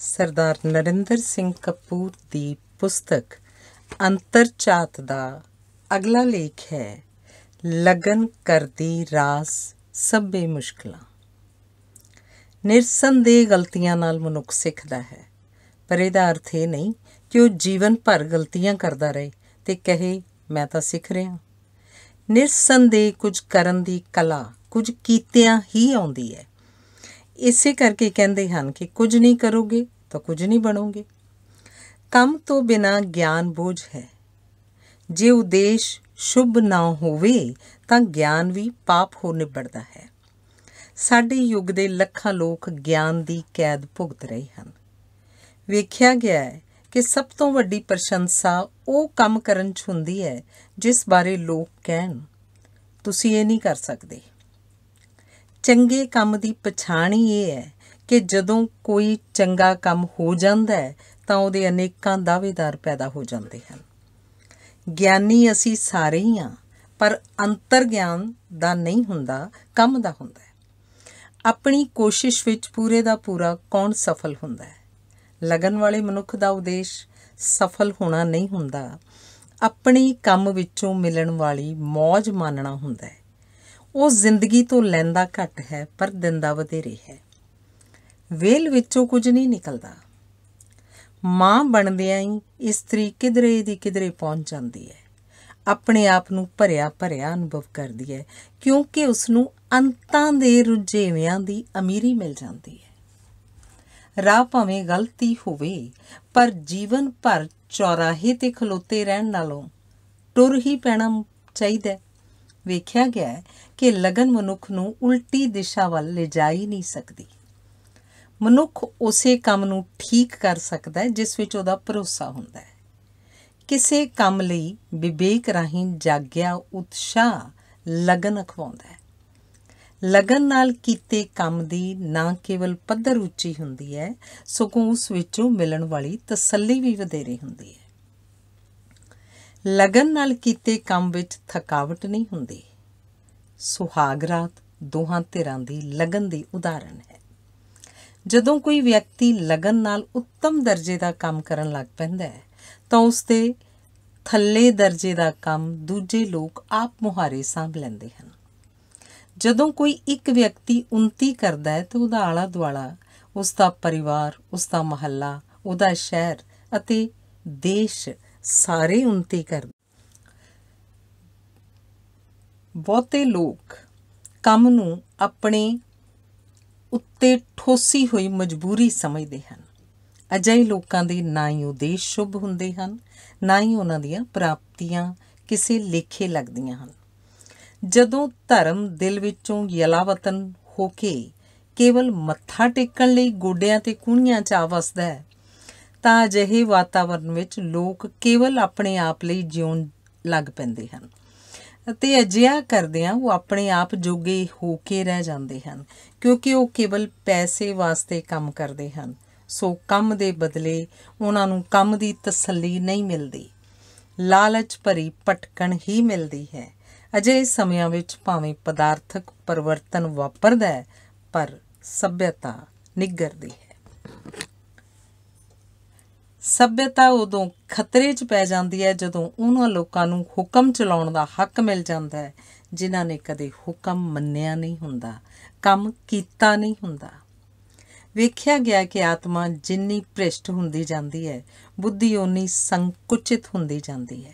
ਸਰਦਾਰ ਨਰਿੰਦਰ ਸਿੰਘ ਕਪੂਰ ਦੀ ਪੁਸਤਕ ਅੰਤਰਚਾਤ ਦਾ ਅਗਲਾ ਲੇਖ ਹੈ ਲਗਨ ਕਰਦੀ ਰਾਸ ਸਭੇ ਮੁਸ਼ਕਲਾਂ ਨਿਰਸੰਦੇਹ ਗਲਤੀਆਂ ਨਾਲ ਮਨੁੱਖ ਸਿੱਖਦਾ ਹੈ ਪਰ ਇਹਦਾ ਅਰਥ ਇਹ ਨਹੀਂ ਕਿ ਉਹ ਜੀਵਨ ਭਰ ਗਲਤੀਆਂ ਕਰਦਾ ਰਹੇ ਤੇ ਕਹੇ ਮੈਂ ਤਾਂ ਸਿੱਖ ਰਿਹਾ ਨਿਰਸੰਦੇਹ ਕੁਝ ਕਰਨ ਦੀ ਕਲਾ ਕੁਝ ਕੀਤਿਆਂ ਹੀ ਆਉਂਦੀ ਹੈ ਇਸੇ ਕਰਕੇ ਕਹਿੰਦੇ ਹਨ ਕਿ ਕੁਝ ਨਹੀਂ ਕਰੋਗੇ ਤਾਂ ਕੁਝ ਨਹੀਂ ਬਣੋਗੇ ਕੰਮ ਤੋਂ ਬਿਨਾ ਗਿਆਨ ਬੋਝ ਹੈ ਜੇ ਉਦੇਸ਼ ਸ਼ੁਭ ਨਾ ਹੋਵੇ ਤਾਂ ਗਿਆਨ ਵੀ ਪਾਪ ਹੋ ਨਿਬੜਦਾ ਹੈ ਸਾਡੇ ਯੁੱਗ ਦੇ ਲੱਖਾਂ ਲੋਕ ਗਿਆਨ ਦੀ ਕੈਦ ਭੁਗਤ ਰਹੇ ਹਨ ਵੇਖਿਆ ਗਿਆ ਹੈ ਕਿ ਸਭ ਤੋਂ ਵੱਡੀ ਪ੍ਰਸ਼ੰਸਾ ਉਹ ਕੰਮ ਕਰਨ 'ਚ ਹੁੰਦੀ ਹੈ ਜਿਸ ਬਾਰੇ ਲੋਕ ਕਹਿਣ ਤੁਸੀਂ ਇਹ ਨਹੀਂ ਕਰ ਸਕਦੇ ਚੰਗੇ ਕੰਮ ਦੀ ਪਛਾਣ ਹੀ ਇਹ ਹੈ ਕਿ ਜਦੋਂ ਕੋਈ ਚੰਗਾ ਕੰਮ ਹੋ ਜਾਂਦਾ ਹੈ ਤਾਂ ਉਹਦੇ ਅਨੇਕਾਂ ਦਾਅਵੇਦਾਰ ਪੈਦਾ ਹੋ ਜਾਂਦੇ ਹਨ ਗਿਆਨੀ ਅਸੀਂ ਸਾਰੇ ਹੀ ਆ ਪਰ ਅੰਤਰ ਗਿਆਨ ਦਾ ਨਹੀਂ ਹੁੰਦਾ ਕੰਮ ਦਾ ਹੁੰਦਾ ਹੈ ਆਪਣੀ ਕੋਸ਼ਿਸ਼ ਵਿੱਚ ਪੂਰੇ ਦਾ ਪੂਰਾ ਕੌਣ ਸਫਲ ਹੁੰਦਾ ਹੈ ਲਗਨ ਵਾਲੇ ਮਨੁੱਖ ਦਾ ਉਦੇਸ਼ ਸਫਲ ਹੋਣਾ ਨਹੀਂ ਹੁੰਦਾ ਆਪਣੀ ਕੰਮ ਵਿੱਚੋਂ ਮਿਲਣ ਵਾਲੀ ਮੌਜ ਮਾਨਣਾ ਹੁੰਦਾ ਹੈ ਉਹ ਜ਼ਿੰਦਗੀ ਤੋਂ ਲੈਂਦਾ ਘੱਟ ਹੈ ਪਰ ਦਿੰਦਾ ਵਧੇਰੇ ਹੈ ਵੇਲ ਵਿੱਚੋਂ ਕੁਝ ਨਹੀਂ ਨਿਕਲਦਾ ਮਾਂ ਬਣਦਿਆਂ ਹੀ ਇਸਤਰੀ ਕਿਧਰੇ ਦੀ ਕਿਧਰੇ ਪਹੁੰਚ ਜਾਂਦੀ ਹੈ ਆਪਣੇ ਆਪ ਨੂੰ ਭਰਿਆ ਭਰਿਆ ਅਨੁਭਵ ਕਰਦੀ ਹੈ ਕਿਉਂਕਿ ਉਸ ਨੂੰ ਅੰਤਾਂ ਦੇ ਰੁਝੇਵਿਆਂ ਦੀ ਅਮੀਰੀ ਮਿਲ ਜਾਂਦੀ ਹੈ ਰਾਹ ਭਾਵੇਂ ਗਲਤੀ ਹੋਵੇ ਪਰ ਜੀਵਨ ਭਰ ਚੌਰਾਹੇ ਤੇ ਖਲੋਤੇ ਰਹਿਣ ਨਾਲੋਂ ਟੁਰ ਹੀ ਪੈਣਾ ਚਾਹੀਦਾ ਵੇਖਿਆ ਗਿਆ ਹੈ ਕਿ ਲਗਨ ਮਨੁੱਖ ਨੂੰ ਉਲਟੀ ਦਿਸ਼ਾ ਵੱਲ ਲਿਜਾਈ ਨਹੀਂ ਸਕਦੀ ਮਨੁੱਖ ਉਸੇ ਕੰਮ ਨੂੰ ਠੀਕ ਕਰ ਸਕਦਾ ਹੈ ਜਿਸ ਵਿੱਚ ਉਹਦਾ ਭਰੋਸਾ ਹੁੰਦਾ ਹੈ ਕਿਸੇ ਕੰਮ ਲਈ ਵਿਵੇਕ ਰਾਹੀਂ ਜਾਗਿਆ ਉਤਸ਼ਾਹ ਲਗਨ ਖਵਾਉਂਦਾ ਹੈ ਲਗਨ ਨਾਲ ਕੀਤੇ ਕੰਮ ਦੀ ਨਾ ਕੇਵਲ ਪੱਧਰ ਉੱਚੀ ਹੁੰਦੀ ਹੈ ਸਗੋਂ ਉਸ ਵਿੱਚੋਂ ਮਿਲਣ ਵਾਲੀ ਤਸੱਲੀ ਵੀ ਵਧੇਰੇ ਹੁੰਦੀ ਹੈ ਲਗਨ ਨਾਲ ਕੀਤੇ ਕੰਮ ਵਿੱਚ ਥਕਾਵਟ ਨਹੀਂ ਹੁੰਦੀ ਸੁਹਾਗ ਰਾਤ ਦੋਹਾਂ ਧਿਰਾਂ ਦੀ ਲਗਨ ਦੀ ਉਦਾਹਰਣ ਹੈ ਜਦੋਂ ਕੋਈ ਵਿਅਕਤੀ ਲਗਨ ਨਾਲ ਉੱਤਮ ਦਰਜੇ ਦਾ ਕੰਮ ਕਰਨ ਲੱਗ ਪੈਂਦਾ ਹੈ ਤਾਂ ਉਸ ਤੇ ਥੱਲੇ ਦਰਜੇ ਦਾ ਕੰਮ ਦੂਜੇ ਲੋਕ ਆਪ ਮੁਹਾਰੇ ਸੰਭ ਲੈਂਦੇ ਹਨ ਜਦੋਂ ਕੋਈ ਇੱਕ ਵਿਅਕਤੀ ਉਨਤੀ ਕਰਦਾ ਹੈ ਤਾਂ ਉਹਦਾ ਆਲਾ ਦੁਆਲਾ ਉਸ ਦਾ ਪਰਿਵਾਰ ਉਸ ਦਾ ਮਹੱਲਾ ਉਹਦਾ ਸ਼ਹਿਰ ਅਤੇ ਦੇਸ਼ ਸਾਰੇ ਉਨਤੀ ਕਰ ਬਹੁਤੇ ਲੋਕ ਕੰਮ ਨੂੰ ਆਪਣੇ ਉੱਤੇ ਠੋਸੀ ਹੋਈ ਮਜਬੂਰੀ ਸਮਝਦੇ ਹਨ ਅਜਿਹੇ ਲੋਕਾਂ ਦੇ ਨਾ ਹੀ ਉਦੇਸ਼ ਸ਼ੁਭ ਹੁੰਦੇ ਹਨ ਨਾ ਹੀ ਉਹਨਾਂ ਦੀਆਂ ਪ੍ਰਾਪਤੀਆਂ ਕਿਸੇ ਲੇਖੇ ਲੱਗਦੀਆਂ ਹਨ ਜਦੋਂ ਧਰਮ ਦਿਲ ਵਿੱਚੋਂ ਯਲਾਵਤਨ ਹੋ ਕੇ ਕੇਵਲ ਮੱਥਾ ਟੇਕਣ ਲਈ ਗੋਡਿਆਂ ਤੇ ਕੂਣੀਆਂ 'ਚ ਆ ਵਸਦਾ ਹੈ ਤਾਂ ਅਜਿਹੇ ਵਾਤਾਵਰਣ ਵਿੱਚ ਲੋਕ ਕੇਵਲ ਆਪਣੇ ਆਪ ਲਈ ਜਿਉਣ ਲੱਗ ਪੈਂਦੇ ਹਨ ਅਤੇ ਅਜਿਹਾ ਕਰਦਿਆਂ ਉਹ ਆਪਣੇ ਆਪ ਜੋਗੇ ਹੋ ਕੇ ਰਹਿ ਜਾਂਦੇ ਹਨ ਕਿਉਂਕਿ ਉਹ ਕੇਵਲ ਪੈਸੇ ਵਾਸਤੇ ਕੰਮ ਕਰਦੇ ਹਨ ਸੋ ਕੰਮ ਦੇ ਬਦਲੇ ਉਹਨਾਂ ਨੂੰ ਕੰਮ ਦੀ ਤਸੱਲੀ ਨਹੀਂ ਮਿਲਦੀ ਲਾਲਚ ਭਰੀ ਪਟਕਣ ਹੀ ਮਿਲਦੀ ਹੈ ਅਜੇ ਸਮਿਆਂ ਵਿੱਚ ਭਾਵੇਂ ਪਦਾਰਥਕ ਪਰਵਰਤਨ ਵਾਪਰਦਾ ਹੈ ਪਰ ਸਭਿਅਤਾ ਨਿੱਗਰਦੀ ਹੈ ਸਭਿਅਤਾ ਉਦੋਂ ਖਤਰੇ 'ਚ ਪੈ ਜਾਂਦੀ ਹੈ ਜਦੋਂ ਉਹਨਾਂ ਲੋਕਾਂ ਨੂੰ ਹੁਕਮ ਚਲਾਉਣ ਦਾ ਹੱਕ ਮਿਲ ਜਾਂਦਾ ਹੈ ਜਿਨ੍ਹਾਂ ਨੇ ਕਦੇ ਹੁਕਮ ਮੰਨਿਆ ਨਹੀਂ ਹੁੰਦਾ ਕੰਮ ਕੀਤਾ ਨਹੀਂ ਹੁੰਦਾ ਵੇਖਿਆ ਗਿਆ ਕਿ ਆਤਮਾ ਜਿੰਨੀ ਭ੍ਰਿਸ਼ਟ ਹੁੰਦੀ ਜਾਂਦੀ ਹੈ ਬੁੱਧੀ ਓਨੀ ਸੰਕੁਚਿਤ ਹੁੰਦੀ ਜਾਂਦੀ ਹੈ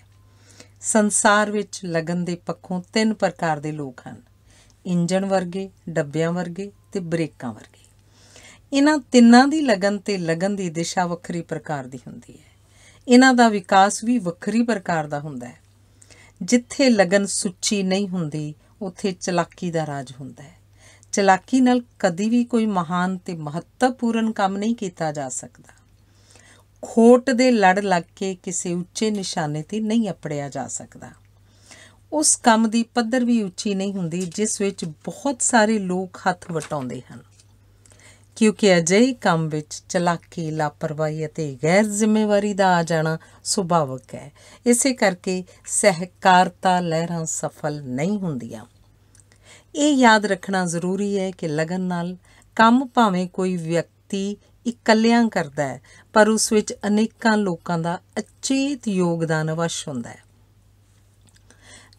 ਸੰਸਾਰ ਵਿੱਚ ਲਗਨ ਦੇ ਪੱਖੋਂ ਤਿੰਨ ਪ੍ਰਕਾਰ ਦੇ ਲੋਕ ਹਨ ਇੰਜਣ ਵਰਗੇ ਡੱਬਿਆਂ ਵਰਗੇ ਤੇ ਬ੍ਰੇਕਾਂ ਵਰਗੇ ਇਹਨਾਂ ਤਿੰਨਾਂ ਦੀ ਲਗਨ ਤੇ ਲਗਨ ਦੀ ਦਿਸ਼ਾ ਵੱਖਰੀ ਪ੍ਰਕਾਰ ਦੀ ਹੁੰਦੀ ਹੈ ਇਹਨਾਂ ਦਾ ਵਿਕਾਸ ਵੀ ਵੱਖਰੀ ਪ੍ਰਕਾਰ ਦਾ ਹੁੰਦਾ ਹੈ ਜਿੱਥੇ ਲਗਨ ਸੁੱਚੀ ਨਹੀਂ ਹੁੰਦੀ ਉੱਥੇ ਚਲਾਕੀ ਦਾ ਰਾਜ ਹੁੰਦਾ ਹੈ ਚਲਾਕੀ ਨਾਲ ਕਦੀ ਵੀ ਕੋਈ ਮਹਾਨ ਤੇ ਮਹੱਤਵਪੂਰਨ ਕੰਮ ਨਹੀਂ ਕੀਤਾ ਜਾ ਸਕਦਾ ਖੋਟ ਦੇ ਲੜ ਲੱਗ ਕੇ ਕਿਸੇ ਉੱਚੇ ਨਿਸ਼ਾਨੇ ਤੇ ਨਹੀਂ ਅਪੜਿਆ ਜਾ ਸਕਦਾ ਉਸ ਕੰਮ ਦੀ ਪੱਧਰ ਵੀ ਉੱਚੀ ਨਹੀਂ ਹੁੰਦੀ ਜਿਸ ਵਿੱਚ ਬਹੁਤ ਸਾਰੇ ਲੋਕ ਹੱਥ ਵਟਾਉਂਦੇ ਹਨ ਕਿਉਂਕਿ ਅਜਿਹੇ ਕੰਮ ਵਿੱਚ ਚਲਾਕੀ ਲਾਪਰਵਾਹੀ ਅਤੇ ਗੈਰ ਜ਼ਿੰਮੇਵਾਰੀ ਦਾ ਆ ਜਾਣਾ ਸੁਭਾਵਕ ਹੈ ਇਸੇ ਕਰਕੇ ਸਹਿਕਾਰਤਾ ਲਹਿਰਾਂ ਸਫਲ ਨਹੀਂ ਹੁੰਦੀਆਂ ਇਹ ਯਾਦ ਰੱਖਣਾ ਜ਼ਰੂਰੀ ਹੈ ਕਿ ਲਗਨ ਨਾਲ ਕੰਮ ਭਾਵੇਂ ਕੋਈ ਵਿਅਕਤੀ ਇਕੱਲਿਆਂ ਕਰਦਾ ਹੈ ਪਰ ਉਸ ਵਿੱਚ ਅਨੇਕਾਂ ਲੋਕਾਂ ਦਾ ਅਚੇਤ ਯੋਗਦਾਨ ਵਸ਼ ਹੁੰਦਾ ਹੈ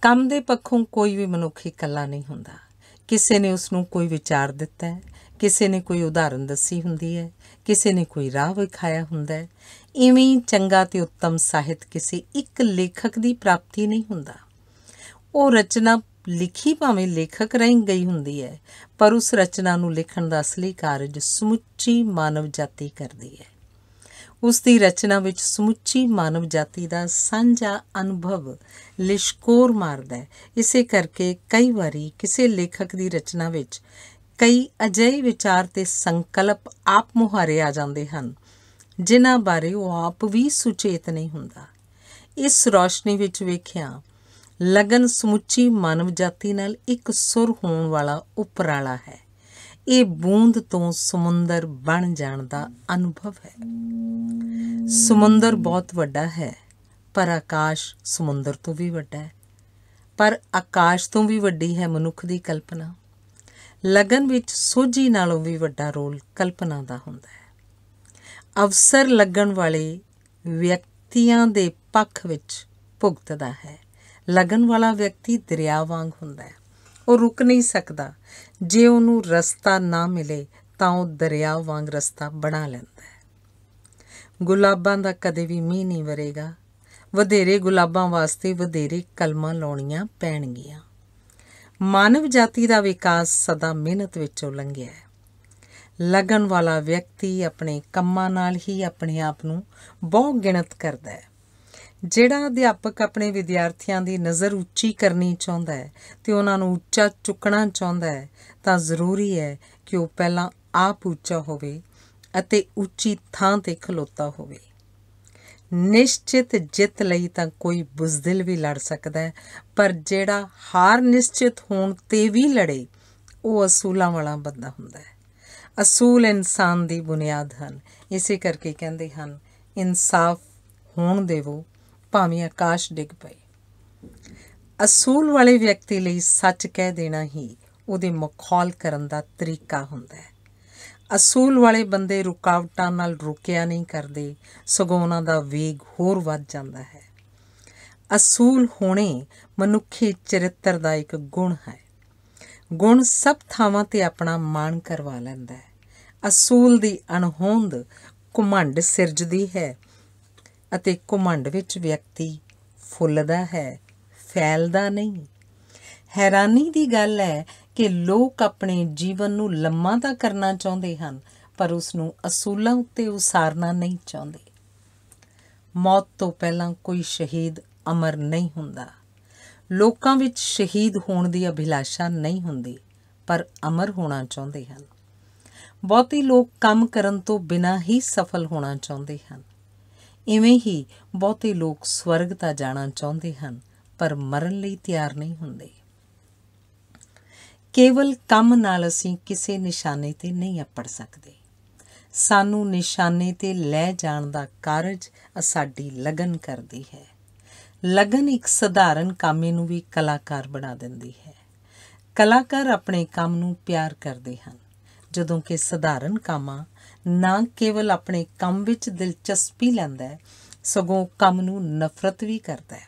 ਕੰਮ ਦੇ ਪੱਖੋਂ ਕੋਈ ਵੀ ਮਨੁੱਖ ਇਕੱਲਾ ਨਹੀਂ ਹੁੰਦਾ ਕਿਸੇ ਨੇ ਉਸ ਨੂੰ ਕੋਈ ਵਿਚਾਰ ਦਿੱਤਾ ਹੈ ਕਿਸੇ ਨੇ ਕੋਈ ਉਦਾਹਰਨ ਦੱਸੀ ਹੁੰਦੀ ਹੈ ਕਿਸੇ ਨੇ ਕੋਈ ਰਾਹ ਵਿਖਾਇਆ ਹੁੰਦਾ ਹੈ ਇਵੇਂ ਚੰਗਾ ਤੇ ਉੱਤਮ ਸਾਹਿਤ ਕਿਸੇ ਇੱਕ ਲੇਖਕ ਦੀ ਪ੍ਰਾਪਤੀ ਨਹੀਂ ਹੁੰਦਾ ਉਹ ਰਚਨਾ ਲਿਖੀ ਭਾਵੇਂ ਲੇਖਕ ਰਹਿ ਗਈ ਹੁੰਦੀ ਹੈ ਪਰ ਉਸ ਰਚਨਾ ਨੂੰ ਲਿਖਣ ਦਾ ਅਸਲੀ ਕਾਰਜ ਸਮੁੱਚੀ ਮਾਨਵ ਜਾਤੀ ਕਰਦੀ ਹੈ ਉਸ ਦੀ ਰਚਨਾ ਵਿੱਚ ਸਮੁੱਚੀ ਮਾਨਵ ਜਾਤੀ ਦਾ ਸਾਂਝਾ ਅਨੁਭਵ ਲਿਸ਼ਕੋਰ ਮਾਰਦਾ ਹੈ ਇਸੇ ਕਰਕੇ ਕਈ ਵਾਰੀ ਕਿਸੇ ਲੇਖਕ ਦੀ ਰਚਨਾ ਵਿੱਚ ਕਈ ਅਜਿਹੇ ਵਿਚਾਰ ਤੇ ਸੰਕਲਪ ਆਪ ਮੁਹਾਰੇ ਆ ਜਾਂਦੇ ਹਨ ਜਿਨ੍ਹਾਂ ਬਾਰੇ ਉਹ ਆਪ ਵੀ ਸੁਚੇਤ ਨਹੀਂ ਹੁੰਦਾ ਇਸ ਰੋਸ਼ਨੀ ਵਿੱਚ ਵੇਖਿਆ ਲਗਨ ਸਮੁੱਚੀ ਮਾਨਵ ਜਾਤੀ ਨਾਲ ਇੱਕ ਸੁਰ ਹੋਣ ਵਾਲਾ ਉਪਰਾਲਾ ਹੈ ਇਹ ਬੂੰਦ ਤੋਂ ਸਮੁੰਦਰ ਬਣ ਜਾਣ ਦਾ ਅਨੁਭਵ ਹੈ ਸਮੁੰਦਰ ਬਹੁਤ ਵੱਡਾ ਹੈ ਪਰ ਆਕਾਸ਼ ਸਮੁੰਦਰ ਤੋਂ ਵੀ ਵੱਡਾ ਹੈ ਪਰ ਆਕਾਸ਼ ਤੋਂ ਵੀ ਵੱਡੀ ਹੈ ਮਨੁੱਖ ਦੀ ਕਲਪਨਾ ਲਗਨ ਵਿੱਚ ਸੋਝੀ ਨਾਲੋਂ ਵੀ ਵੱਡਾ ਰੋਲ ਕਲਪਨਾ ਦਾ ਹੁੰਦਾ ਹੈ ਅਵਸਰ ਲੱਗਣ ਵਾਲੇ ਵਿਅਕਤੀਆਂ ਦੇ ਪੱਖ ਵਿੱਚ ਭੁਗਤਦਾ ਹੈ ਲਗਨ ਵਾਲਾ ਵਿਅਕਤੀ ਦਰਿਆ ਵਾਂਗ ਹੁੰਦਾ ਹੈ ਉਹ ਰੁਕ ਨਹੀਂ ਸਕਦਾ ਜੇ ਉਹਨੂੰ ਰਸਤਾ ਨਾ ਮਿਲੇ ਤਾਂ ਉਹ ਦਰਿਆ ਵਾਂਗ ਰਸਤਾ ਬਣਾ ਲੈਂਦਾ ਹੈ ਗੁਲਾਬਾਂ ਦਾ ਕਦੇ ਵੀ ਮੀਂਹ ਨਹੀਂ ਵਰੇਗਾ ਵਧੇਰੇ ਗੁਲਾਬਾਂ ਵਾਸਤੇ ਵਧੇਰੇ ਕਲਮਾਂ ਲਾਉਣੀਆਂ ਪੈਣਗੀਆਂ ਮਾਨਵ ਜਾਤੀ ਦਾ ਵਿਕਾਸ ਸਦਾ ਮਿਹਨਤ ਵਿੱਚੋਂ ਲੰਘਿਆ ਹੈ ਲਗਨ ਵਾਲਾ ਵਿਅਕਤੀ ਆਪਣੇ ਕੰਮਾਂ ਨਾਲ ਹੀ ਆਪਣੇ ਆਪ ਨੂੰ ਬਹੁ ਗਿਣਤ ਕਰਦਾ ਹੈ ਜਿਹੜਾ ਅਧਿਆਪਕ ਆਪਣੇ ਵਿਦਿਆਰਥੀਆਂ ਦੀ ਨਜ਼ਰ ਉੱਚੀ ਕਰਨੀ ਚਾਹੁੰਦਾ ਹੈ ਤੇ ਉਹਨਾਂ ਨੂੰ ਉੱਚਾ ਚੁੱਕਣਾ ਚਾਹੁੰਦਾ ਹੈ ਤਾਂ ਜ਼ਰੂਰੀ ਹੈ ਕਿ ਉਹ ਪਹਿਲਾਂ ਆਪ ਉੱਚਾ ਹੋਵੇ ਅਤੇ ਉੱਚੀ ਥਾਂ ਤੇ ਖਲੋਤਾ ਹੋਵੇ ਨਿਸ਼ਚਿਤ ਜਿੱਤ ਲਈ ਤਾਂ ਕੋਈ ਬੁਜ਼ਦਿਲ ਵੀ ਲੜ ਸਕਦਾ ਹੈ ਪਰ ਜਿਹੜਾ ਹਾਰ ਨਿਸ਼ਚਿਤ ਹੋਣ ਤੇ ਵੀ ਲੜੇ ਉਹ ਅਸੂਲਾਂ ਵਾਲਾ ਬੰਦਾ ਹੁੰਦਾ ਹੈ ਅਸੂਲ ਇਨਸਾਨ ਦੀ ਬੁਨਿਆਦ ਹਨ ਇਸੇ ਕਰਕੇ ਕਹਿੰਦੇ ਹਨ ਇਨਸਾਫ ਹੋਣ ਦੇਵੋ ਭਾਵੇਂ ਆਕਾਸ਼ ਡਿੱਗ ਪਏ ਅਸੂਲ ਵਾਲੇ ਵਿਅਕਤੀ ਲਈ ਸੱਚ ਕਹਿ ਦੇਣਾ ਹੀ ਉਹਦੇ ਮਖੌਲ ਕਰਨ ਦਾ ਤਰੀਕਾ ਹੁੰਦਾ ਹੈ ਅਸੂਲ ਵਾਲੇ ਬੰਦੇ ਰੁਕਾਵਟਾਂ ਨਾਲ ਰੁਕਿਆ ਨਹੀਂ ਕਰਦੇ ਸਗੋਂ ਉਹਨਾਂ ਦਾ ਵੇਗ ਹੋਰ ਵੱਧ ਜਾਂਦਾ ਹੈ ਅਸੂਲ ਹੋਣੇ ਮਨੁੱਖੀ ਚਰਿੱਤਰ ਦਾ ਇੱਕ ਗੁਣ ਹੈ ਗੁਣ ਸਭ ਥਾਵਾਂ ਤੇ ਆਪਣਾ ਮਾਣ ਕਰਵਾ ਲੈਂਦਾ ਹੈ ਅਸੂਲ ਦੀ ਅਣਹੋਂਦ ਕੁਮੰਡ ਸਿਰਜਦੀ ਹੈ ਅਤੇ ਕੁਮੰਡ ਵਿੱਚ ਵਿਅਕਤੀ ਫੁੱਲਦਾ ਹੈ ਫੈਲਦਾ ਨਹੀਂ ਹੈਰਾਨੀ ਦੀ ਗੱਲ ਹੈ ਕਿ ਲੋਕ ਆਪਣੇ ਜੀਵਨ ਨੂੰ ਲੰਮਾ ਤਾਂ ਕਰਨਾ ਚਾਹੁੰਦੇ ਹਨ ਪਰ ਉਸ ਨੂੰ ਅਸੂਲਾਂ ਉੱਤੇ ਉਸਾਰਨਾ ਨਹੀਂ ਚਾਹੁੰਦੇ ਮੌਤ ਤੋਂ ਪਹਿਲਾਂ ਕੋਈ ਸ਼ਹੀਦ ਅਮਰ ਨਹੀਂ ਹੁੰਦਾ ਲੋਕਾਂ ਵਿੱਚ ਸ਼ਹੀਦ ਹੋਣ ਦੀ ਅਭਿਲਾਸ਼ਾ ਨਹੀਂ ਹੁੰਦੀ ਪਰ ਅਮਰ ਹੋਣਾ ਚਾਹੁੰਦੇ ਹਨ ਬਹੁਤੇ ਲੋਕ ਕੰਮ ਕਰਨ ਤੋਂ ਬਿਨਾਂ ਹੀ ਸਫਲ ਹੋਣਾ ਚਾਹੁੰਦੇ ਹਨ ਇਵੇਂ ਹੀ ਬਹੁਤੇ ਲੋਕ ਸਵਰਗ ਤਾਂ ਜਾਣਾ ਚਾਹੁੰਦੇ ਹਨ ਪਰ ਮਰਨ ਲਈ ਤਿਆਰ ਨਹੀਂ ਹੁੰਦੇ ਕੇਵਲ ਕੰਮ ਨਾਲ ਅਸੀਂ ਕਿਸੇ ਨਿਸ਼ਾਨੇ ਤੇ ਨਹੀਂ ਅਪੜ ਸਕਦੇ ਸਾਨੂੰ ਨਿਸ਼ਾਨੇ ਤੇ ਲੈ ਜਾਣ ਦਾ ਕਾਰਜ ਸਾਡੀ ਲਗਨ ਕਰਦੀ ਹੈ ਲਗਨ ਇੱਕ ਸਧਾਰਨ ਕਾਮੇ ਨੂੰ ਵੀ ਕਲਾਕਾਰ ਬਣਾ ਦਿੰਦੀ ਹੈ ਕਲਾਕਾਰ ਆਪਣੇ ਕੰਮ ਨੂੰ ਪਿਆਰ ਕਰਦੇ ਹਨ ਜਦੋਂ ਕਿ ਸਧਾਰਨ ਕਾਮਾ ਨਾ ਕੇਵਲ ਆਪਣੇ ਕੰਮ ਵਿੱਚ ਦਿਲਚਸਪੀ ਲੈਂਦਾ ਹੈ ਸਗੋਂ ਕੰਮ ਨੂੰ ਨਫ਼ਰਤ ਵੀ ਕਰਦਾ ਹੈ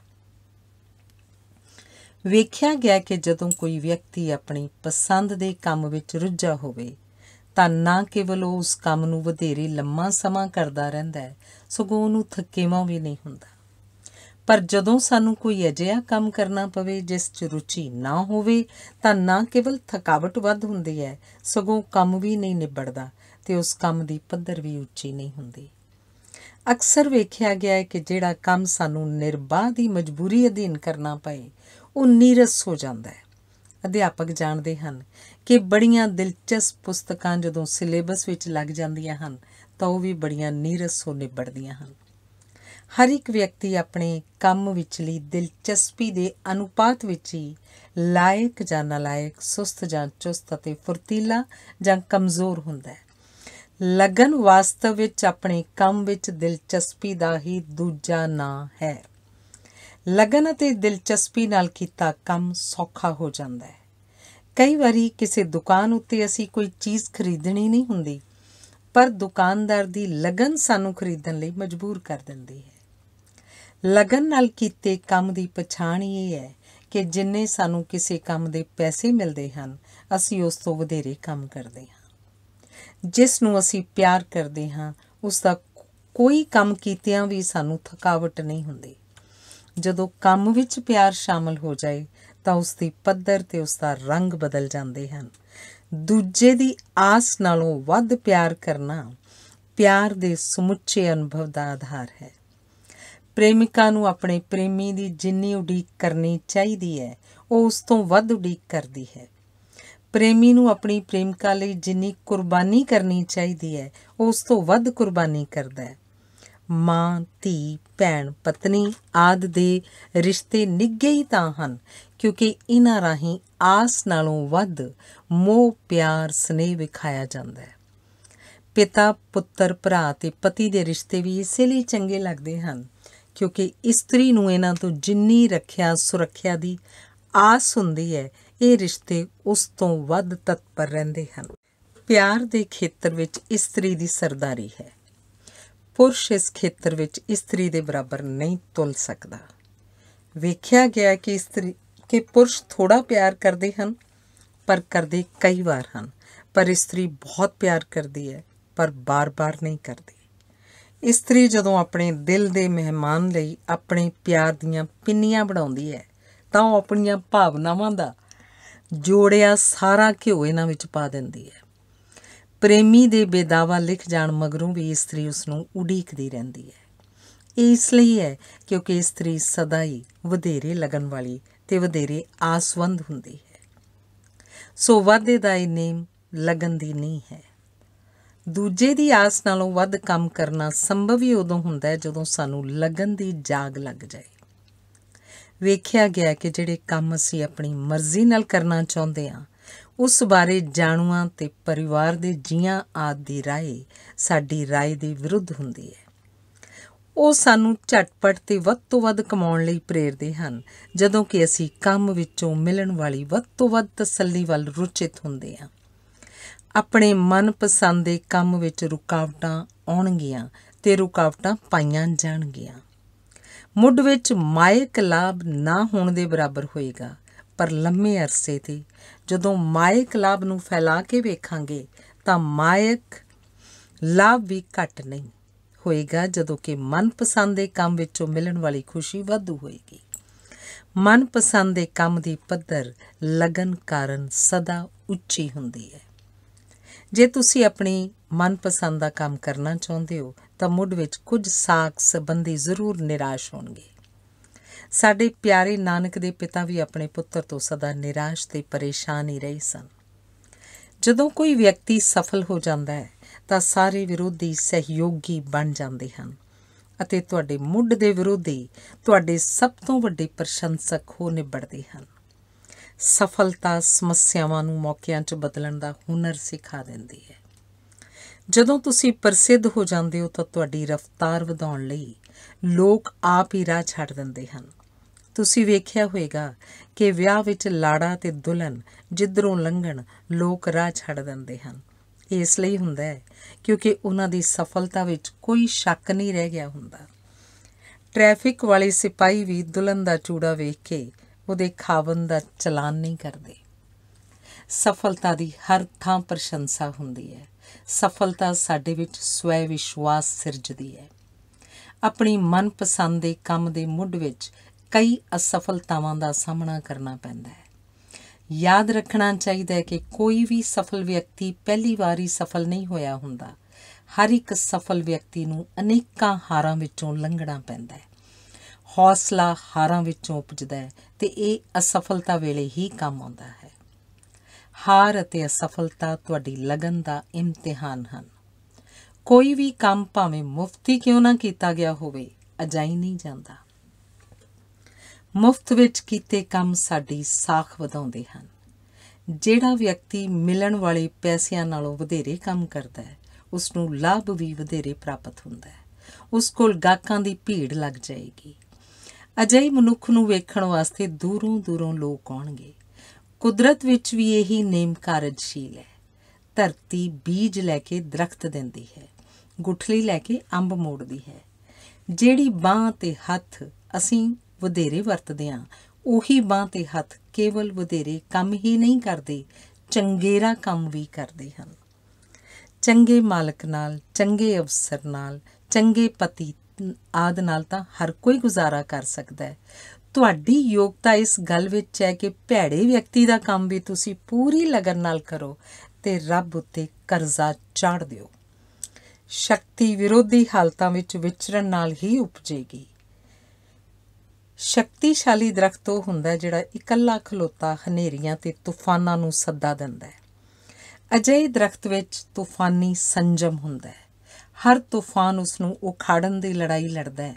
ਵੇਖਿਆ ਗਿਆ ਕਿ ਜਦੋਂ ਕੋਈ ਵਿਅਕਤੀ ਆਪਣੀ ਪਸੰਦ ਦੇ ਕੰਮ ਵਿੱਚ ਰੁੱਝਾ ਹੋਵੇ ਤਾਂ ਨਾ ਕੇਵਲ ਉਹ ਉਸ ਕੰਮ ਨੂੰ ਵਧੇਰੇ ਲੰਮਾ ਸਮਾਂ ਕਰਦਾ ਰਹਿੰਦਾ ਹੈ ਸਗੋਂ ਉਹਨੂੰ ਥੱਕੇਵਾਂ ਵੀ ਨਹੀਂ ਹੁੰਦਾ ਪਰ ਜਦੋਂ ਸਾਨੂੰ ਕੋਈ ਅਜਿਹਾ ਕੰਮ ਕਰਨਾ ਪਵੇ ਜਿਸ 'ਚ ਰੁਚੀ ਨਾ ਹੋਵੇ ਤਾਂ ਨਾ ਕੇਵਲ ਥਕਾਵਟ ਵੱਧ ਹੁੰਦੀ ਹੈ ਸਗੋਂ ਕੰਮ ਵੀ ਨਹੀਂ ਨਿਬੜਦਾ ਤੇ ਉਸ ਕੰਮ ਦੀ ਪੱਧਰ ਵੀ ਉੱਚੀ ਨਹੀਂ ਹੁੰਦੀ ਅਕਸਰ ਵੇਖਿਆ ਗਿਆ ਹੈ ਕਿ ਜਿਹੜਾ ਕੰਮ ਸਾਨੂੰ ਨਿਰਬਾਹ ਦੀ ਮਜਬੂਰੀ ਅਧੀਨ ਕਰਨਾ ਪਏ ਉਹ ਨੀਰਸ ਹੋ ਜਾਂਦਾ ਹੈ ਅਧਿਆਪਕ ਜਾਣਦੇ ਹਨ ਕਿ ਬੜੀਆਂ ਦਿਲਚਸਪ ਪੁਸਤਕਾਂ ਜਦੋਂ ਸਿਲੇਬਸ ਵਿੱਚ ਲੱਗ ਜਾਂਦੀਆਂ ਹਨ ਤਾਂ ਉਹ ਵੀ ਬੜੀਆਂ ਨੀਰਸ ਹੋ ਨਿਬੜਦੀਆਂ ਹਨ ਹਰ ਇੱਕ ਵਿਅਕਤੀ ਆਪਣੇ ਕੰਮ ਵਿੱਚਲੀ ਦਿਲਚਸਪੀ ਦੇ ਅਨੁਪਾਤ ਵਿੱਚ ਹੀ ਲਾਇਕ ਜਾਂ ਨਾਲਾਇਕ ਸੁਸਤ ਜਾਂ ਚੁਸਤ ਅਤੇ ਫੁਰਤੀਲਾ ਜਾਂ ਕਮਜ਼ੋਰ ਹੁੰਦਾ ਹੈ ਲਗਨ ਵਾਸਤਵ ਵਿੱਚ ਆਪਣੇ ਕੰਮ ਵਿੱਚ ਦਿਲਚਸਪੀ ਦਾ ਹੀ ਦੂਜਾ ਨਾਂ ਹੈ ਲਗਨ ਅਤੇ ਦਿਲਚਸਪੀ ਨਾਲ ਕੀਤਾ ਕੰਮ ਸੌਖਾ ਹੋ ਜਾਂਦਾ ਹੈ ਕਈ ਵਾਰੀ ਕਿਸੇ ਦੁਕਾਨ ਉੱਤੇ ਅਸੀਂ ਕੋਈ ਚੀਜ਼ ਖਰੀਦਣੀ ਨਹੀਂ ਹੁੰਦੀ ਪਰ ਦੁਕਾਨਦਾਰ ਦੀ ਲਗਨ ਸਾਨੂੰ ਖਰੀਦਣ ਲਈ ਮਜਬੂਰ ਕਰ ਦਿੰਦੀ ਹੈ ਲਗਨ ਨਾਲ ਕੀਤੇ ਕੰਮ ਦੀ ਪਛਾਣ ਇਹ ਹੈ ਕਿ ਜਿੰਨੇ ਸਾਨੂੰ ਕਿਸੇ ਕੰਮ ਦੇ ਪੈਸੇ ਮਿਲਦੇ ਹਨ ਅਸੀਂ ਉਸ ਤੋਂ ਵਧੇਰੇ ਕੰਮ ਕਰਦੇ ਹਾਂ ਜਿਸ ਨੂੰ ਅਸੀਂ ਪਿਆਰ ਕਰਦੇ ਹਾਂ ਉਸ ਦਾ ਕੋਈ ਕੰਮ ਕੀਤਿਆਂ ਵੀ ਸਾਨੂੰ ਥਕਾਵਟ ਨਹੀਂ ਹੁੰਦੀ ਜਦੋਂ ਕੰਮ ਵਿੱਚ ਪਿਆਰ ਸ਼ਾਮਲ ਹੋ ਜਾਏ ਤਾਂ ਉਸ ਦੀ ਪੱਧਰ ਤੇ ਉਸ ਦਾ ਰੰਗ ਬਦਲ ਜਾਂਦੇ ਹਨ ਦੂਜੇ ਦੀ ਆਸ ਨਾਲੋਂ ਵੱਧ ਪਿਆਰ ਕਰਨਾ ਪਿਆਰ ਦੇ ਸਮੁੱਚੇ ਅਨੁਭਵ ਦਾ ਆਧਾਰ ਹੈ ਪ੍ਰੇਮਿਕਾ ਨੂੰ ਆਪਣੇ ਪ੍ਰੇਮੀ ਦੀ ਜਿੰਨੀ ਉਡੀਕ ਕਰਨੀ ਚਾਹੀਦੀ ਹੈ ਉਹ ਉਸ ਤੋਂ ਵੱਧ ਉਡੀਕ ਕਰਦੀ ਹੈ ਪ੍ਰੇਮੀ ਨੂੰ ਆਪਣੀ ਪ੍ਰੇਮਿਕਾ ਲਈ ਜਿੰਨੀ ਕੁਰਬਾਨੀ ਕਰਨੀ ਚਾਹੀਦੀ ਹੈ ਉਹ ਉਸ ਤੋਂ ਵੱਧ ਕੁਰਬਾਨੀ ਕਰਦਾ ਹੈ ਮਾਂ ਧੀ ਭੈਣ ਪਤਨੀ ਆਦ ਦੇ ਰਿਸ਼ਤੇ ਨਿੱਘੇ ਹੀ ਤਾਂ ਹਨ ਕਿਉਂਕਿ ਇਹਨਾਂ ਰਾਹੀਂ ਆਸ ਨਾਲੋਂ ਵੱਧ ਮੋਹ ਪਿਆਰ ਸਨੇਹ ਵਿਖਾਇਆ ਜਾਂਦਾ ਹੈ ਪਿਤਾ ਪੁੱਤਰ ਭਰਾ ਤੇ ਪਤੀ ਦੇ ਰਿਸ਼ਤੇ ਵੀ ਇਸੇ ਲਈ ਚੰਗੇ ਲੱਗਦੇ ਹਨ ਕਿਉਂਕਿ ਇਸਤਰੀ ਨੂੰ ਇਹਨਾਂ ਤੋਂ ਜਿੰਨੀ ਰੱਖਿਆ ਸੁਰੱਖਿਆ ਦੀ ਆਸ ਹੁੰਦੀ ਹੈ ਇਹ ਰਿਸ਼ਤੇ ਉਸ ਤੋਂ ਵੱਧ ਤਤਪਰ ਰਹਿੰਦੇ ਹਨ ਪਿਆਰ ਦੇ ਖੇਤਰ ਵਿੱਚ ਇਸਤਰੀ ਦੀ ਸਰਦਾਰੀ ਹੈ ਪੁਰਸ਼ ਇਸ ਖੇਤਰ ਵਿੱਚ ਇਸਤਰੀ ਦੇ ਬਰਾਬਰ ਨਹੀਂ ਤੁਲ ਸਕਦਾ ਵੇਖਿਆ ਗਿਆ ਕਿ ਇਸਤਰੀ ਕਿ ਪੁਰਸ਼ ਥੋੜਾ ਪਿਆਰ ਕਰਦੇ ਹਨ ਪਰ ਕਰਦੇ ਕਈ ਵਾਰ ਹਨ ਪਰ ਇਸਤਰੀ ਬਹੁਤ ਪਿਆਰ ਕਰਦੀ ਹੈ ਪਰ ਬਾਰ-ਬਾਰ ਨਹੀਂ ਕਰਦੀ ਇਸਤਰੀ ਜਦੋਂ ਆਪਣੇ ਦਿਲ ਦੇ ਮਹਿਮਾਨ ਲਈ ਆਪਣੇ ਪਿਆਰ ਦੀਆਂ ਪਿੰਨੀਆਂ ਬਣਾਉਂਦੀ ਹੈ ਤਾਂ ਉਹ ਆਪਣੀਆਂ ਭਾਵਨਾਵਾਂ ਦਾ ਜੋੜਿਆ ਸਾਰਾ ਘਿਓ ਇਹਨਾਂ ਵਿੱਚ ਪਾ ਦਿੰਦੀ ਹੈ ਪ੍ਰੇਮੀ ਦੇ ਬੇਦਾਵਾ ਲਿਖ ਜਾਣ ਮਗਰੋਂ ਵੀ ਇਸਤਰੀ ਉਸ ਨੂੰ ਉਡੀਕਦੀ ਰਹਿੰਦੀ ਹੈ ਇਹ ਇਸ ਲਈ ਹੈ ਕਿਉਂਕਿ ਇਸਤਰੀ ਸਦਾ ਹੀ ਵਧੇਰੇ ਲਗਨ ਵਾਲੀ ਤੇ ਵਧੇਰੇ ਆਸਵੰਦ ਹੁੰਦੀ ਹੈ ਸੋ ਵਾਦੇ ਦਾ ਇਹ ਨੇਮ ਲਗਨ ਦੀ ਨਹੀਂ ਹੈ ਦੂਜੇ ਦੀ ਆਸ ਨਾਲੋਂ ਵੱਧ ਕੰਮ ਕਰਨਾ ਸੰਭਵ ਹੀ ਉਦੋਂ ਹੁੰਦਾ ਹੈ ਜਦੋਂ ਸਾਨੂੰ ਲਗਨ ਦੀ ਜਾਗ ਲੱਗ ਜਾਏ ਵੇਖਿਆ ਗਿਆ ਕਿ ਜਿਹੜੇ ਕੰਮ ਅਸੀਂ ਆਪਣੀ ਮਰਜ਼ੀ ਨਾਲ ਕਰਨਾ ਚਾਹੁੰਦੇ ਹਾਂ ਉਸ ਬਾਰੇ ਜਾਣੂਆਂ ਤੇ ਪਰਿਵਾਰ ਦੇ ਜੀਆਂ ਆਦ ਦੀ ਰਾਏ ਸਾਡੀ ਰਾਏ ਦੇ ਵਿਰੁੱਧ ਹੁੰਦੀ ਹੈ ਉਹ ਸਾਨੂੰ ਝਟਪਟ ਤੇ ਵੱਧ ਤੋਂ ਵੱਧ ਕਮਾਉਣ ਲਈ ਪ੍ਰੇਰਦੇ ਹਨ ਜਦੋਂ ਕਿ ਅਸੀਂ ਕੰਮ ਵਿੱਚੋਂ ਮਿਲਣ ਵਾਲੀ ਵੱਧ ਤੋਂ ਵੱਧ ਤਸੱਲੀ ਵੱਲ ਰੁਚਿਤ ਹੁੰਦੇ ਹਾਂ ਆਪਣੇ ਮਨਪਸੰਦ ਦੇ ਕੰਮ ਵਿੱਚ ਰੁਕਾਵਟਾਂ ਆਉਣਗੀਆਂ ਤੇ ਰੁਕਾਵਟਾਂ ਪਾਈਆਂ ਜਾਣਗੀਆਂ ਮੁੱਢ ਵਿੱਚ ਮਾਇਕ ਲਾਭ ਨਾ ਹੋਣ ਦੇ ਬਰਾਬਰ ਹੋਏਗਾ ਪਰ ਲੰਮੇ ਅਰਸੇ ਤੇ ਜਦੋਂ ਮਾਇਕ ਲਾਭ ਨੂੰ ਫੈਲਾ ਕੇ ਵੇਖਾਂਗੇ ਤਾਂ ਮਾਇਕ ਲਾਭ ਵੀ ਘਟ ਨਹੀਂ ਹੋਏਗਾ ਜਦੋਂ ਕਿ ਮਨਪਸੰਦ ਦੇ ਕੰਮ ਵਿੱਚੋਂ ਮਿਲਣ ਵਾਲੀ ਖੁਸ਼ੀ ਵਧੂ ਹੋਏਗੀ ਮਨਪਸੰਦ ਦੇ ਕੰਮ ਦੀ ਪੱਧਰ ਲਗਨ ਕਾਰਨ ਸਦਾ ਉੱਚੀ ਹੁੰਦੀ ਹੈ ਜੇ ਤੁਸੀਂ ਆਪਣੀ ਮਨਪਸੰਦ ਦਾ ਕੰਮ ਕਰਨਾ ਚਾਹੁੰਦੇ ਹੋ ਤਾਂ ਮੁੱਢ ਵਿੱਚ ਕੁਝ ਸਾਖ ਸੰਬੰਧੀ ਜ਼ਰੂਰ ਨਿਰਾਸ਼ ਹੋਣਗੇ ਸਾਡੇ ਪਿਆਰੇ ਨਾਨਕ ਦੇ ਪਿਤਾ ਵੀ ਆਪਣੇ ਪੁੱਤਰ ਤੋਂ ਸਦਾ ਨਿਰਾਸ਼ ਤੇ ਪਰੇਸ਼ਾਨ ਹੀ ਰਹੇ ਸਨ ਜਦੋਂ ਕੋਈ ਵਿਅਕਤੀ ਸਫਲ ਹੋ ਜਾਂਦਾ ਹੈ ਤਾਂ ਸਾਰੇ ਵਿਰੋਧੀ ਸਹਿਯੋਗੀ ਬਣ ਜਾਂਦੇ ਹਨ ਅਤੇ ਤੁਹਾਡੇ ਮੁੱਢ ਦੇ ਵਿਰੋਧੀ ਤੁਹਾਡੇ ਸਭ ਤੋਂ ਵੱਡੇ ਪ੍ਰਸ਼ੰਸਕ ਹੋ ਨਿਬੜਦੇ ਹਨ ਸਫਲਤਾ ਸਮੱਸਿਆਵਾਂ ਨੂੰ ਮੌਕਿਆਂ 'ਚ ਬਦਲਣ ਦਾ ਹੁਨਰ ਸਿਖਾ ਦਿੰਦੀ ਹੈ ਜਦੋਂ ਤੁਸੀਂ ਪ੍ਰਸਿੱਧ ਹੋ ਜਾਂਦੇ ਹੋ ਤਾਂ ਤੁਹਾਡੀ ਰਫ਼ਤਾਰ ਵਧਾਉਣ ਲਈ ਲੋਕ ਆਪ ਹੀ ਰਾਹ ਛੱਡ ਦਿੰਦੇ ਹਨ ਤੁਸੀਂ ਵੇਖਿਆ ਹੋਵੇਗਾ ਕਿ ਵਿਆਹ ਵਿੱਚ ਲਾੜਾ ਤੇ ਦੁਲਹਨ ਜਿੱਧਰੋਂ ਲੰਘਣ ਲੋਕ ਰਾਹ ਛੱਡ ਦਿੰਦੇ ਹਨ ਇਸ ਲਈ ਹੁੰਦਾ ਹੈ ਕਿਉਂਕਿ ਉਹਨਾਂ ਦੀ ਸਫਲਤਾ ਵਿੱਚ ਕੋਈ ਸ਼ੱਕ ਨਹੀਂ ਰਹਿ ਗਿਆ ਹੁੰਦਾ ਟ੍ਰੈਫਿਕ ਵਾਲੇ ਸਿਪਾਹੀ ਵੀ ਦੁਲਹਨ ਦਾ ਚੂੜਾ ਵੇਖ ਕੇ ਉਹਦੇ ਖਾਵਨ ਦਾ ਚਲਾਨ ਨਹੀਂ ਕਰਦੇ ਸਫਲਤਾ ਦੀ ਹਰ ਥਾਂ ਪ੍ਰਸ਼ੰਸਾ ਹੁੰਦੀ ਹੈ ਸਫਲਤਾ ਸਾਡੇ ਵਿੱਚ ਸਵੈ ਵਿਸ਼ਵਾਸ ਸਿਰਜਦੀ ਹੈ ਆਪਣੀ ਮਨਪਸੰਦ ਦੇ ਕੰਮ ਦੇ ਮੁੱਢ ਵਿੱਚ ਕਈ ਅਸਫਲਤਾਵਾਂ ਦਾ ਸਾਹਮਣਾ ਕਰਨਾ ਪੈਂਦਾ ਹੈ ਯਾਦ ਰੱਖਣਾ ਚਾਹੀਦਾ ਹੈ ਕਿ ਕੋਈ ਵੀ ਸਫਲ ਵਿਅਕਤੀ ਪਹਿਲੀ ਵਾਰੀ ਸਫਲ ਨਹੀਂ ਹੋਇਆ ਹੁੰਦਾ ਹਰ ਇੱਕ ਸਫਲ ਵਿਅਕਤੀ ਨੂੰ ਅਨੇਕਾਂ ਹਾਰਾਂ ਵਿੱਚੋਂ ਲੰਘਣਾ ਪੈਂਦਾ ਹੈ ਹੌਸਲਾ ਹਾਰਾਂ ਵਿੱਚੋਂ ਉਪਜਦਾ ਹੈ ਤੇ ਇਹ ਅਸਫਲਤਾ ਵੇਲੇ ਹੀ ਕੰਮ ਆਉਂਦਾ ਹੈ ਹਾਰ ਅਤੇ ਅਸਫਲਤਾ ਤੁਹਾਡੀ ਲਗਨ ਦਾ ਇਮਤਿਹਾਨ ਹਨ ਕੋਈ ਵੀ ਕੰਮ ਭਾਵੇਂ ਮੁਫਤੀ ਕਿਉਂ ਨਾ ਕੀਤਾ ਗਿਆ ਹੋਵੇ ਅਜਾਈ ਨਹੀਂ ਜਾਂਦਾ ਮੁਫਤ ਵਿੱਚ ਕੀਤੇ ਕੰਮ ਸਾਡੀ ਸਾਖ ਵਧਾਉਂਦੇ ਹਨ ਜਿਹੜਾ ਵਿਅਕਤੀ ਮਿਲਣ ਵਾਲੇ ਪੈਸਿਆਂ ਨਾਲੋਂ ਵਧੇਰੇ ਕੰਮ ਕਰਦਾ ਹੈ ਉਸ ਨੂੰ ਲਾਭ ਵੀ ਵਧੇਰੇ ਪ੍ਰਾਪਤ ਹੁੰਦਾ ਹੈ ਉਸ ਕੋਲ ਗਾਹਕਾਂ ਦੀ ਭੀੜ ਲੱਗ ਜਾਏਗੀ ਅਜਿਹੇ ਮਨੁੱਖ ਨੂੰ ਵੇਖਣ ਵਾਸਤੇ ਦੂਰੋਂ ਦੂਰੋਂ ਲੋਕ ਆਉਣਗੇ ਕੁਦਰਤ ਵਿੱਚ ਵੀ ਇਹੀ ਨੇਮ ਕਾਰਜਸ਼ੀਲ ਹੈ ਧਰਤੀ ਬੀਜ ਲੈ ਕੇ ਦਰਖਤ ਦਿੰਦੀ ਹੈ ਗੁਠਲੀ ਲੈ ਕੇ ਅੰਬ ਮੋੜਦੀ ਹੈ ਜਿਹੜੀ ਬਾਹ ਤੇ ਹੱਥ ਅਸੀਂ ਵਧੇਰੇ ਵਰਤਦੇ ਹਾਂ ਉਹੀ ਬਾਹ ਤੇ ਹੱਥ ਕੇਵਲ ਵਧੇਰੇ ਕੰਮ ਹੀ ਨਹੀਂ ਕਰਦੇ ਚੰਗੇਰਾ ਕੰਮ ਵੀ ਕਰਦੇ ਹਨ ਚੰਗੇ ਮਾਲਕ ਨਾਲ ਚੰਗੇ ਅਫਸਰ ਨਾਲ ਚੰਗੇ ਪਤੀ ਆਦ ਨਾਲ ਤਾਂ ਹਰ ਕੋਈ ਗੁਜ਼ਾਰਾ ਕਰ ਸਕਦਾ ਹੈ ਤੁਹਾਡੀ ਯੋਗਤਾ ਇਸ ਗੱਲ ਵਿੱਚ ਹੈ ਕਿ ਭੈੜੇ ਵਿਅਕਤੀ ਦਾ ਕੰਮ ਵੀ ਤੁਸੀਂ ਪੂਰੀ ਲਗਨ ਨਾਲ ਕਰੋ ਤੇ ਰੱਬ ਉੱਤੇ ਕਰਜ਼ਾ ਚਾੜ ਦਿਓ ਸ਼ਕਤੀ ਵਿਰੋਧੀ ਹਾਲਤਾਂ ਵਿੱਚ ਵਿਚਰਨ ਨਾਲ ਹੀ ਉਪਜੇਗੀ ਸ਼ਕਤੀਸ਼ਾਲੀ ਦਰਖਤ ਉਹ ਹੁੰਦਾ ਜਿਹੜਾ ਇਕੱਲਾ ਖਲੋਤਾ ਹਨੇਰੀਆਂ ਤੇ ਤੂਫਾਨਾਂ ਨੂੰ ਸੱਦਾ ਦਿੰਦਾ ਹੈ ਅਜਿਹੇ ਦਰਖਤ ਵਿੱਚ ਤੂਫਾਨੀ ਸੰਜਮ ਹੁੰਦਾ ਹੈ ਹਰ ਤੂਫਾਨ ਉਸ ਨੂੰ ਉਖਾੜਨ ਦੀ ਲੜਾਈ ਲੜਦਾ ਹੈ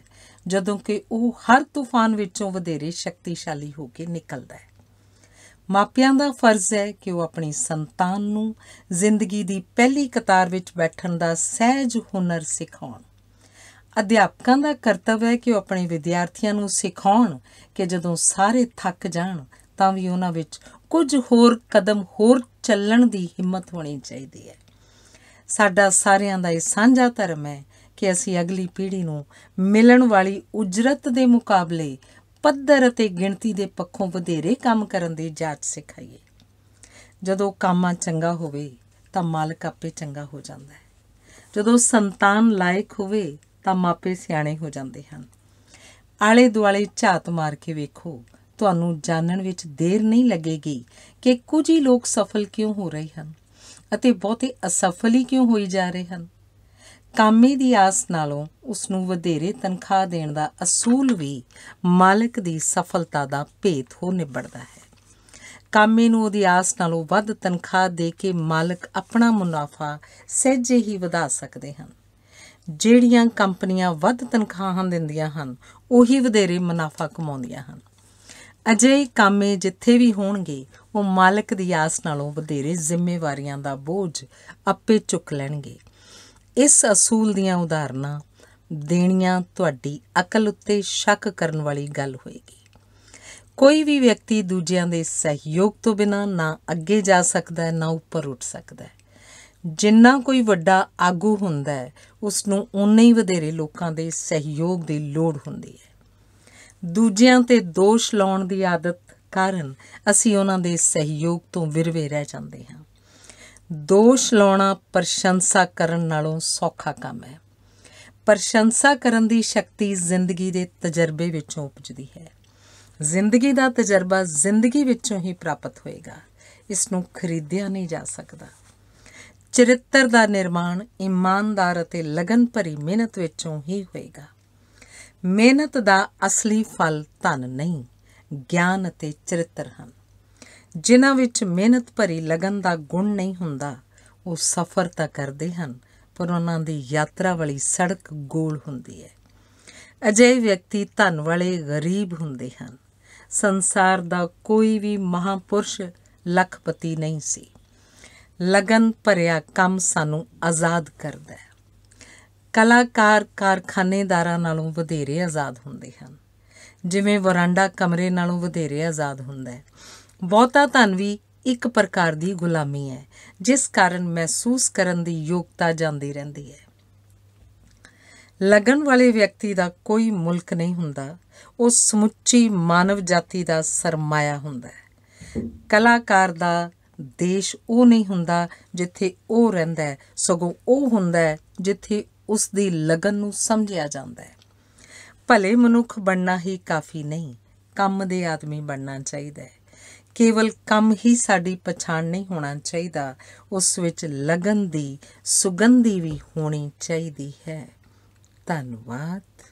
ਜਦੋਂ ਕਿ ਉਹ ਹਰ ਤੂਫਾਨ ਵਿੱਚੋਂ ਵਧੇਰੇ ਸ਼ਕਤੀਸ਼ਾਲੀ ਹੋ ਕੇ ਨਿਕਲਦਾ ਹੈ ਮਾਪਿਆਂ ਦਾ ਫਰਜ਼ ਹੈ ਕਿ ਉਹ ਆਪਣੀ ਸੰਤਾਨ ਨੂੰ ਜ਼ਿੰਦਗੀ ਦੀ ਪਹਿਲੀ ਕਤਾਰ ਵਿੱਚ ਬੈਠਣ ਦਾ ਸਹਿਜ ਹੁਨਰ ਸਿਖਾਉਣ ਅਧਿਆਪਕਾਂ ਦਾ ਕਰਤਵ ਹੈ ਕਿ ਉਹ ਆਪਣੇ ਵਿਦਿਆਰਥੀਆਂ ਨੂੰ ਸਿਖਾਉਣ ਕਿ ਜਦੋਂ ਸਾਰੇ ਥੱਕ ਜਾਣ ਤਾਂ ਵੀ ਉਹਨਾਂ ਵਿੱਚ ਕੁਝ ਹੋਰ ਕਦਮ ਹੋਰ ਚੱਲਣ ਦੀ ਹਿੰਮਤ ਹੋਣੀ ਚਾਹੀਦੀ ਹੈ ਸਾਡਾ ਸਾਰਿਆਂ ਦਾ ਇਹ ਸਾਂਝਾ ਧਰਮ ਹੈ ਕਿ ਅਸੀਂ ਅਗਲੀ ਪੀੜ੍ਹੀ ਨੂੰ ਮਿਲਣ ਵਾਲੀ ਉਜਰਤ ਦੇ ਮੁਕਾਬਲੇ ਪੱਧਰ ਅਤੇ ਗਿਣਤੀ ਦੇ ਪੱਖੋਂ ਵਧੇਰੇ ਕੰਮ ਕਰਨ ਦੀ ਜਾਚ ਸਿਖਾਈਏ ਜਦੋਂ ਕਾਮਾ ਚੰਗਾ ਹੋਵੇ ਤਾਂ ਮਾਲਕ ਆਪੇ ਚੰਗਾ ਹੋ ਜਾਂਦਾ ਹੈ ਜਦੋਂ ਸੰਤਾਨ ਲਾਇਕ ਹੋਵੇ ਤਾਂ ਮਾਪੇ ਸਿਆਣੇ ਹੋ ਜਾਂਦੇ ਹਨ ਆਲੇ ਦੁਆਲੇ ਝਾਤ ਮਾਰ ਕੇ ਵੇਖੋ ਤੁਹਾਨੂੰ ਜਾਣਨ ਵਿੱਚ ਦੇਰ ਨਹੀਂ ਲੱਗੇਗੀ ਕਿ ਕੁਝ ਹੀ ਲੋਕ ਸਫਲ ਕਿਉਂ ਹੋ ਰਹੇ ਹਨ ਅਤੇ ਬਹੁਤੇ ਅਸਫਲ ਹੀ ਕਿਉਂ ਹੋਈ ਜਾ ਰਹੇ ਹਨ ਕਾਮੇ ਦੀ ਆਸ ਨਾਲੋਂ ਉਸ ਨੂੰ ਵਧੇਰੇ ਤਨਖਾਹ ਦੇਣ ਦਾ ਅਸੂਲ ਵੀ ਮਾਲਕ ਦੀ ਸਫਲਤਾ ਦਾ ਭੇਤ ਹੋ ਨਿਬੜਦਾ ਹੈ ਕਾਮੇ ਨੂੰ ਉਹਦੀ ਆਸ ਨਾਲੋਂ ਵੱਧ ਤਨਖਾਹ ਦੇ ਕੇ ਮਾਲਕ ਆਪਣਾ ਮੁਨਾਫਾ ਸਹਿਜੇ ਹੀ ਵਧਾ ਸਕਦੇ ਹਨ ਜਿਹੜੀਆਂ ਕੰਪਨੀਆਂ ਵੱਧ ਤਨਖਾਹਾਂ ਦਿੰਦੀਆਂ ਹਨ ਉਹੀ ਵਧੇਰੇ ਮੁਨਾਫਾ ਕਮਾਉਂਦੀਆਂ ਹਨ ਅਜੇ ਕੰਮੇ ਜਿੱਥੇ ਵੀ ਹੋਣਗੇ ਉਹ ਮਾਲਕ ਦੀ ਆਸ ਨਾਲੋਂ ਵਧੇਰੇ ਜ਼ਿੰਮੇਵਾਰੀਆਂ ਦਾ ਬੋਝ ਆਪੇ ਚੁੱਕ ਲੈਣਗੇ ਇਸ ਅਸੂਲ ਦੀਆਂ ਉਦਾਹਰਨਾਂ ਦੇਣੀਆਂ ਤੁਹਾਡੀ ਅਕਲ ਉੱਤੇ ਸ਼ੱਕ ਕਰਨ ਵਾਲੀ ਗੱਲ ਹੋਏਗੀ ਕੋਈ ਵੀ ਵਿਅਕਤੀ ਦੂਜਿਆਂ ਦੇ ਸਹਿਯੋਗ ਤੋਂ ਬਿਨਾਂ ਨਾ ਅੱਗੇ ਜਾ ਸਕਦਾ ਹੈ ਨਾ ਉੱਪਰ ਉੱਠ ਸਕਦਾ ਹੈ ਜਿੰਨਾ ਕੋਈ ਵੱਡਾ ਆਗੂ ਹੁੰਦਾ ਹੈ ਉਸ ਨੂੰ ਉਨੇ ਹੀ ਵਧੇਰੇ ਲੋਕਾਂ ਦੇ ਸਹਿਯੋਗ ਦੀ ਲੋੜ ਹੁੰਦੀ ਹੈ ਦੂਜਿਆਂ ਤੇ ਦੋਸ਼ ਲਾਉਣ ਦੀ ਆਦਤ ਕਾਰਨ ਅਸੀਂ ਉਹਨਾਂ ਦੇ ਸਹਿਯੋਗ ਤੋਂ ਵਿਰਵੇ ਰਹਿ ਜਾਂਦੇ ਹਾਂ ਦੋਸ਼ ਲਾਉਣਾ ਪ੍ਰਸ਼ੰਸਾ ਕਰਨ ਨਾਲੋਂ ਸੌਖਾ ਕੰਮ ਹੈ ਪ੍ਰਸ਼ੰਸਾ ਕਰਨ ਦੀ ਸ਼ਕਤੀ ਜ਼ਿੰਦਗੀ ਦੇ ਤਜਰਬੇ ਵਿੱਚੋਂ ਉਪਜਦੀ ਹੈ ਜ਼ਿੰਦਗੀ ਦਾ ਤਜਰਬਾ ਜ਼ਿੰਦਗੀ ਵਿੱਚੋਂ ਹੀ ਪ੍ਰਾਪਤ ਹੋਏਗਾ ਇਸ ਨੂੰ ਖਰੀਦਿਆ ਨਹੀਂ ਜਾ ਸਕਦਾ ਚਰਿੱਤਰ ਦਾ ਨਿਰਮਾਣ ਇਮਾਨਦਾਰ ਅਤੇ ਲਗਨ ਭਰੀ ਮਿਹਨਤ ਵਿੱਚੋਂ ਹੀ ਹੋਏਗਾ ਮਿਹਨਤ ਦਾ ਅਸਲੀ ਫਲ ਧਨ ਨਹੀਂ ਗਿਆਨ ਅਤੇ ਚਰਿੱਤਰ ਹਨ ਜਿਨ੍ਹਾਂ ਵਿੱਚ ਮਿਹਨਤ ਭਰੀ ਲਗਨ ਦਾ ਗੁਣ ਨਹੀਂ ਹੁੰਦਾ ਉਹ ਸਫ਼ਰ ਤਾਂ ਕਰਦੇ ਹਨ ਪਰ ਉਹਨਾਂ ਦੀ ਯਾਤਰਾ ਵਾਲੀ ਸੜਕ ਗੋਲ ਹੁੰਦੀ ਹੈ ਅਜਿਹੇ ਵਿਅਕਤੀ ਧਨ ਵਾਲੇ ਗਰੀਬ ਹੁੰਦੇ ਹਨ ਸੰਸਾਰ ਦਾ ਕੋਈ ਵੀ ਮਹਾਪੁਰਸ਼ ਲਖਪਤੀ ਨਹੀਂ ਸੀ ਲਗਨ ਭਰਿਆ ਕੰਮ ਸਾਨੂੰ ਆਜ਼ਾਦ ਕਰਦਾ ਹੈ ਕਲਾਕਾਰ ਕਾਰਖਾਨੇਦਾਰਾਂ ਨਾਲੋਂ ਵਧੇਰੇ ਆਜ਼ਾਦ ਹੁੰਦੇ ਹਨ ਜਿਵੇਂ ਵਰਾਂਡਾ ਕਮਰੇ ਨਾਲੋਂ ਵਧੇਰੇ ਆਜ਼ਾਦ ਹੁੰਦਾ ਹੈ ਬਹੁਤਾ ਧਨ ਵੀ ਇੱਕ ਪ੍ਰਕਾਰ ਦੀ ਗੁਲਾਮੀ ਹੈ ਜਿਸ ਕਾਰਨ ਮਹਿਸੂਸ ਕਰਨ ਦੀ ਯੋਗਤਾ ਜਾਂਦੀ ਰਹਿੰਦੀ ਹੈ ਲਗਨ ਵਾਲੇ ਵਿਅਕਤੀ ਦਾ ਕੋਈ ਮੁਲਕ ਨਹੀਂ ਹੁੰਦਾ ਉਹ ਸਮੁੱਚੀ ਮਾਨਵ ਜਾਤੀ ਦਾ ਸਰਮਾਇਆ ਹੁੰਦਾ ਹੈ ਕਲਾਕਾਰ ਦਾ ਦੇਸ਼ ਉਹ ਨਹੀਂ ਹੁੰਦਾ ਜਿੱਥੇ ਉਹ ਰਹਿੰਦਾ ਸਗੋਂ ਉਹ ਹੁੰਦਾ ਜਿੱਥੇ ਉਸ ਦੀ ਲਗਨ ਨੂੰ ਸਮਝਿਆ ਜਾਂਦਾ ਹੈ ਭਲੇ ਮਨੁੱਖ ਬਣਨਾ ਹੀ ਕਾਫੀ ਨਹੀਂ ਕੰਮ ਦੇ ਆਦਮੀ ਬਣਨਾ ਚਾਹੀਦਾ ਹੈ ਕੇਵਲ ਕੰਮ ਹੀ ਸਾਡੀ ਪਛਾਣ ਨਹੀਂ ਹੋਣਾ ਚਾਹੀਦਾ ਉਸ ਵਿੱਚ ਲਗਨ ਦੀ ਸੁਗੰਧੀ ਵੀ ਹੋਣੀ ਚਾਹੀਦੀ ਹੈ ਧੰਨਵਾਦ